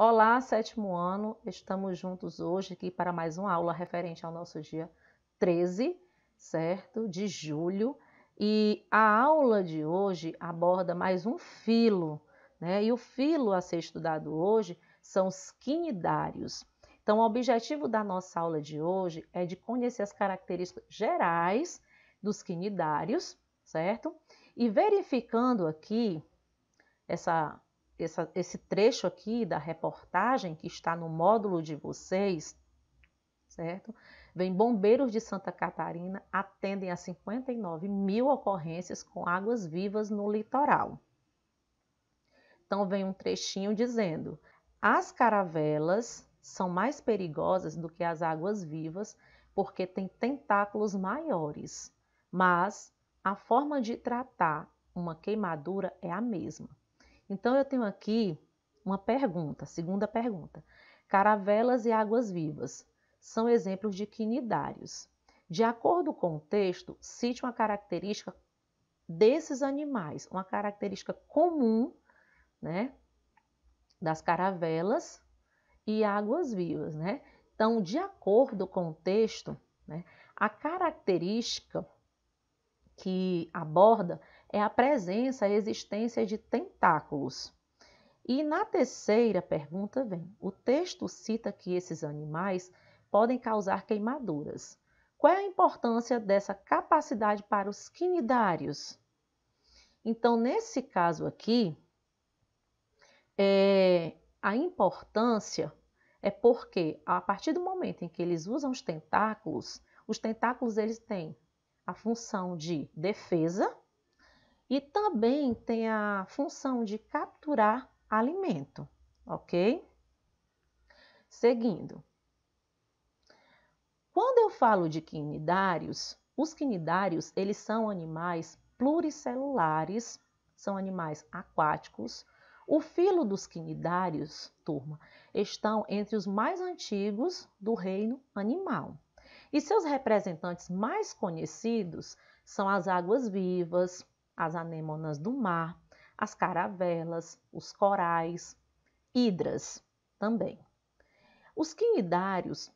Olá, sétimo ano, estamos juntos hoje aqui para mais uma aula referente ao nosso dia 13, certo? De julho. E a aula de hoje aborda mais um filo, né? E o filo a ser estudado hoje são os quinidários. Então, o objetivo da nossa aula de hoje é de conhecer as características gerais dos quinidários, certo? E verificando aqui essa essa, esse trecho aqui da reportagem que está no módulo de vocês, certo? Vem bombeiros de Santa Catarina atendem a 59 mil ocorrências com águas vivas no litoral. Então vem um trechinho dizendo: as caravelas são mais perigosas do que as águas vivas porque têm tentáculos maiores, mas a forma de tratar uma queimadura é a mesma. Então eu tenho aqui uma pergunta, segunda pergunta. Caravelas e águas vivas são exemplos de quinidários. De acordo com o texto, cite uma característica desses animais, uma característica comum, né, das caravelas e águas vivas, né? Então, de acordo com o texto, né, a característica que aborda é a presença, a existência de tentáculos. E na terceira pergunta vem: o texto cita que esses animais podem causar queimaduras. Qual é a importância dessa capacidade para os quinidários? Então, nesse caso aqui, é, a importância é porque a partir do momento em que eles usam os tentáculos, os tentáculos eles têm a função de defesa e também tem a função de capturar alimento, ok? Seguindo. Quando eu falo de quinidários, os quinidários, eles são animais pluricelulares, são animais aquáticos. O filo dos quinidários, turma, estão entre os mais antigos do reino animal. E seus representantes mais conhecidos são as águas-vivas, as anêmonas do mar, as caravelas, os corais, hidras também. Os quinidários,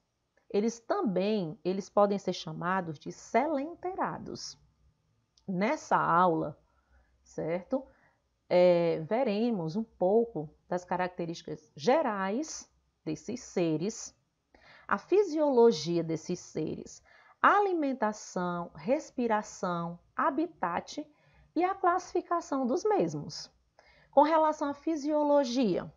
eles também, eles podem ser chamados de selenterados. Nessa aula, certo? É, veremos um pouco das características gerais desses seres, a fisiologia desses seres, alimentação, respiração, habitat e a classificação dos mesmos. Com relação à fisiologia,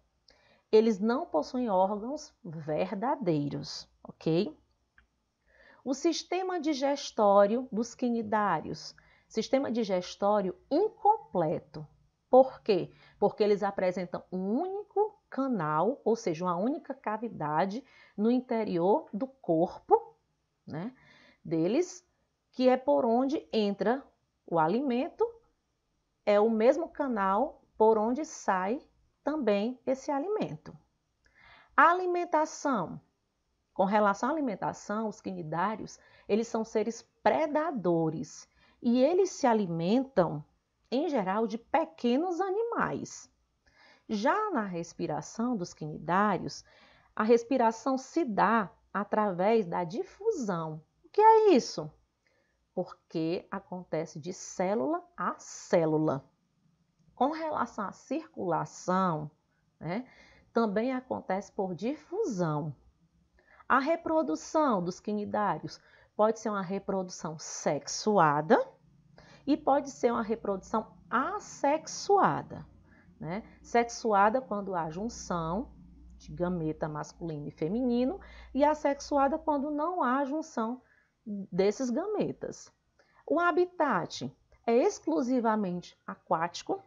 eles não possuem órgãos verdadeiros, ok? O sistema digestório dos quinidários, sistema digestório incompleto. Por quê? Porque eles apresentam um único canal, ou seja, uma única cavidade no interior do corpo, né? Deles, que é por onde entra o alimento é o mesmo canal por onde sai também esse alimento. A alimentação. Com relação à alimentação, os quinidários, eles são seres predadores e eles se alimentam, em geral, de pequenos animais. Já na respiração dos quinidários, a respiração se dá através da difusão. O que é isso? porque acontece de célula a célula. Com relação à circulação, né, também acontece por difusão. A reprodução dos quinidários pode ser uma reprodução sexuada e pode ser uma reprodução assexuada. Né? Sexuada quando há junção de gameta masculino e feminino e assexuada quando não há junção desses gametas. O habitat é exclusivamente aquático,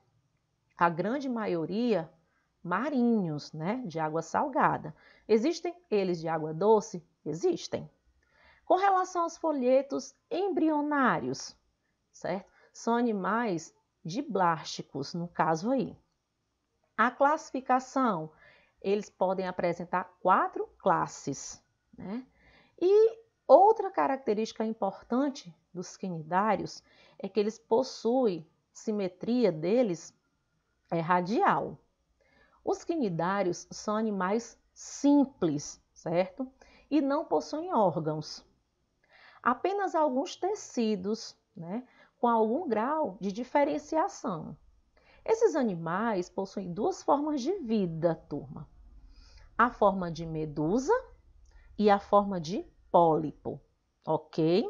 a grande maioria marinhos, né, de água salgada. Existem eles de água doce? Existem. Com relação aos folhetos embrionários, certo? São animais de blásticos, no caso aí. A classificação, eles podem apresentar quatro classes, né? E Outra característica importante dos quinidários é que eles possuem simetria deles é radial. Os quinidários são animais simples, certo? E não possuem órgãos. Apenas alguns tecidos, né, com algum grau de diferenciação. Esses animais possuem duas formas de vida, turma: a forma de medusa e a forma de pólipo, ok?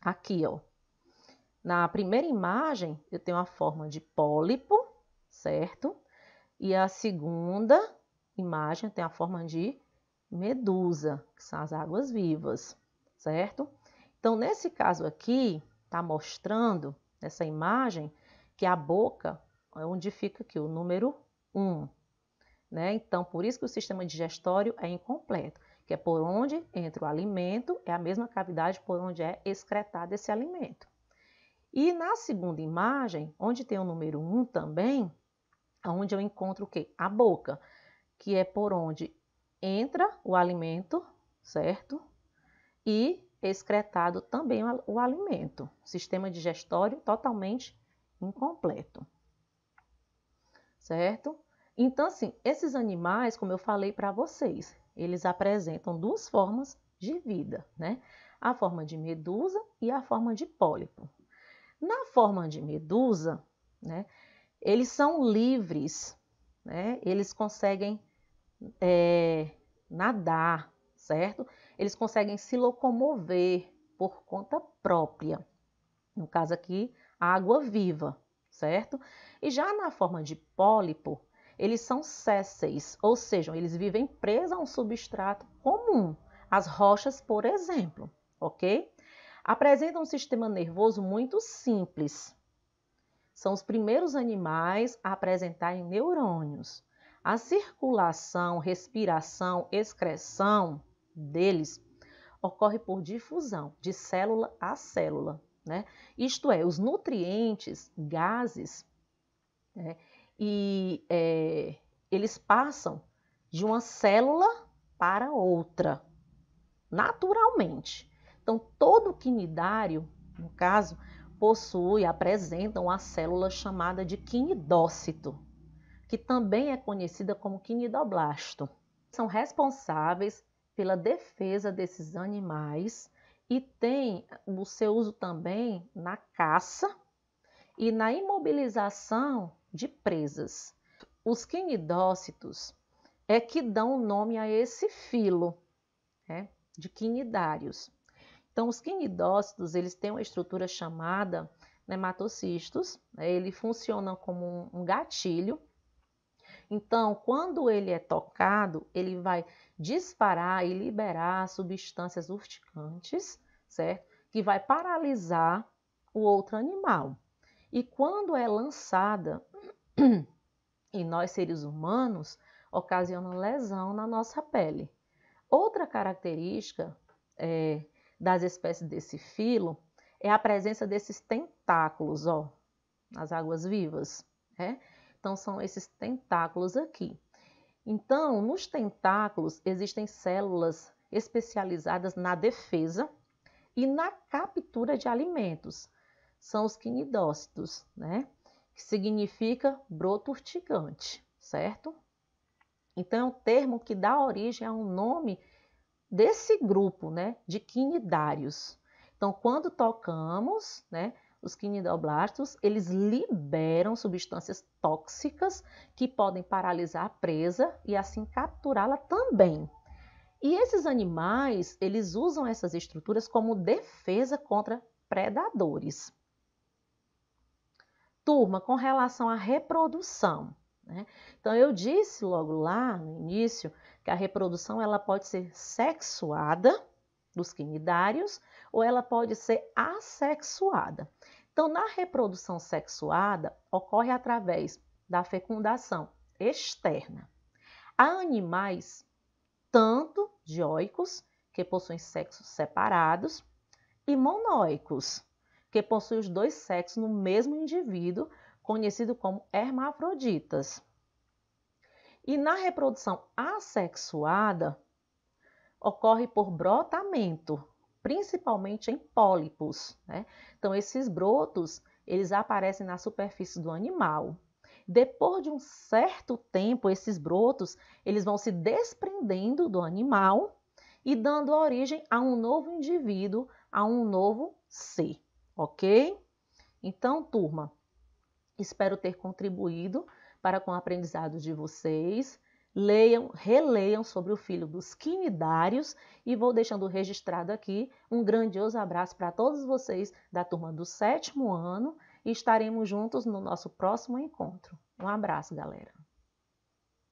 Aqui, ó. Na primeira imagem, eu tenho a forma de pólipo, certo? E a segunda imagem tem a forma de medusa, que são as águas vivas, certo? Então, nesse caso aqui, está mostrando, nessa imagem, que a boca é onde fica aqui o número 1. Né? Então, por isso que o sistema digestório é incompleto que é por onde entra o alimento, é a mesma cavidade por onde é excretado esse alimento. E na segunda imagem, onde tem o número 1 um também, onde eu encontro o quê? A boca, que é por onde entra o alimento, certo? E excretado também o alimento. Sistema digestório totalmente incompleto. Certo? Então, assim, esses animais, como eu falei para vocês, eles apresentam duas formas de vida, né? A forma de medusa e a forma de pólipo. Na forma de medusa, né, eles são livres, né? Eles conseguem é, nadar, certo? Eles conseguem se locomover por conta própria. No caso aqui, água viva, certo? E já na forma de pólipo, eles são césseis, ou seja, eles vivem presos a um substrato comum, as rochas, por exemplo, ok? Apresentam um sistema nervoso muito simples. São os primeiros animais a apresentarem neurônios. A circulação, respiração, excreção deles ocorre por difusão de célula a célula, né? Isto é, os nutrientes, gases, né? e é, eles passam de uma célula para outra, naturalmente. Então, todo quinidário, no caso, possui, apresenta uma célula chamada de quinidócito, que também é conhecida como quinidoblasto. São responsáveis pela defesa desses animais e tem o seu uso também na caça e na imobilização de presas. Os quinidócitos é que dão nome a esse filo né, de quinidários. Então, os quinidócitos eles têm uma estrutura chamada nematocistos, né, né, ele funciona como um, um gatilho. Então, quando ele é tocado, ele vai disparar e liberar substâncias urticantes, certo? Que vai paralisar o outro animal. E quando é lançada, em nós seres humanos ocasionam lesão na nossa pele. Outra característica é, das espécies desse filo é a presença desses tentáculos, ó, nas águas vivas, né? Então são esses tentáculos aqui. Então, nos tentáculos existem células especializadas na defesa e na captura de alimentos. São os quinidócitos, né? que significa broto urticante, certo? Então, é um termo que dá origem a um nome desse grupo, né, de quinidários. Então, quando tocamos, né, os quinidoblastos, eles liberam substâncias tóxicas que podem paralisar a presa e assim capturá-la também. E esses animais, eles usam essas estruturas como defesa contra predadores. Turma, com relação à reprodução. Né? Então, eu disse logo lá no início que a reprodução ela pode ser sexuada dos quinidários ou ela pode ser assexuada. Então, na reprodução sexuada, ocorre através da fecundação externa Há animais tanto dioicos, que possuem sexos separados, e monóicos, que possui os dois sexos no mesmo indivíduo, conhecido como hermafroditas. E na reprodução assexuada, ocorre por brotamento, principalmente em pólipos. Né? Então, esses brotos eles aparecem na superfície do animal. Depois de um certo tempo, esses brotos eles vão se desprendendo do animal e dando origem a um novo indivíduo, a um novo ser ok? Então, turma, espero ter contribuído para com o aprendizado de vocês. Leiam, releiam sobre o filho dos quinidários e vou deixando registrado aqui um grandioso abraço para todos vocês da turma do sétimo ano e estaremos juntos no nosso próximo encontro. Um abraço, galera!